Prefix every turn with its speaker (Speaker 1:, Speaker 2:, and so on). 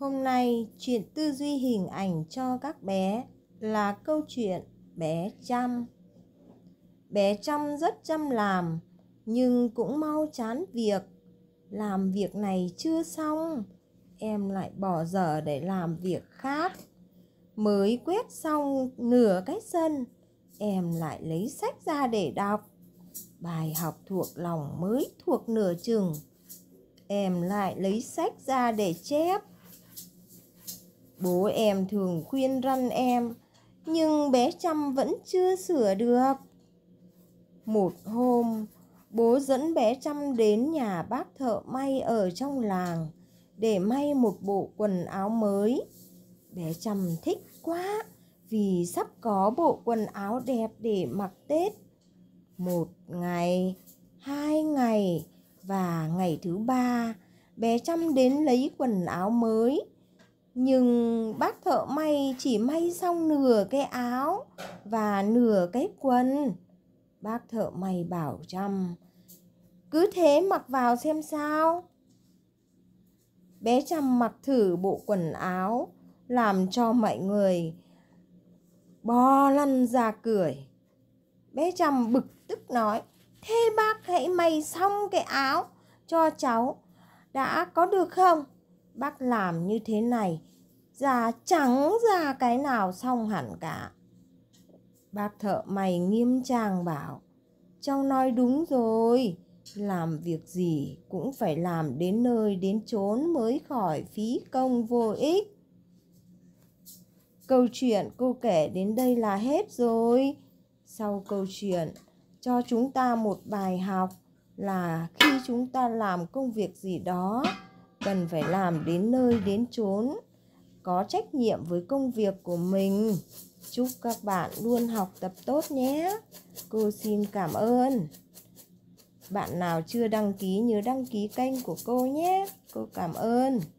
Speaker 1: Hôm nay, chuyện tư duy hình ảnh cho các bé là câu chuyện bé chăm Bé chăm rất chăm làm, nhưng cũng mau chán việc. Làm việc này chưa xong, em lại bỏ giờ để làm việc khác. Mới quét xong nửa cái sân, em lại lấy sách ra để đọc. Bài học thuộc lòng mới thuộc nửa chừng. Em lại lấy sách ra để chép Bố em thường khuyên răn em, nhưng bé chăm vẫn chưa sửa được. Một hôm, bố dẫn bé chăm đến nhà bác thợ may ở trong làng để may một bộ quần áo mới. Bé chăm thích quá vì sắp có bộ quần áo đẹp để mặc Tết. Một ngày, hai ngày và ngày thứ ba, bé chăm đến lấy quần áo mới nhưng bác thợ may chỉ may xong nửa cái áo và nửa cái quần bác thợ may bảo chăm cứ thế mặc vào xem sao bé chăm mặc thử bộ quần áo làm cho mọi người bo lăn ra cười bé chăm bực tức nói thế bác hãy may xong cái áo cho cháu đã có được không bác làm như thế này già trắng ra cái nào xong hẳn cả bác thợ mày nghiêm trang bảo cháu nói đúng rồi làm việc gì cũng phải làm đến nơi đến chốn mới khỏi phí công vô ích câu chuyện cô kể đến đây là hết rồi sau câu chuyện cho chúng ta một bài học là khi chúng ta làm công việc gì đó cần phải làm đến nơi đến chốn có trách nhiệm với công việc của mình chúc các bạn luôn học tập tốt nhé cô xin cảm ơn bạn nào chưa đăng ký nhớ đăng ký kênh của cô nhé cô cảm ơn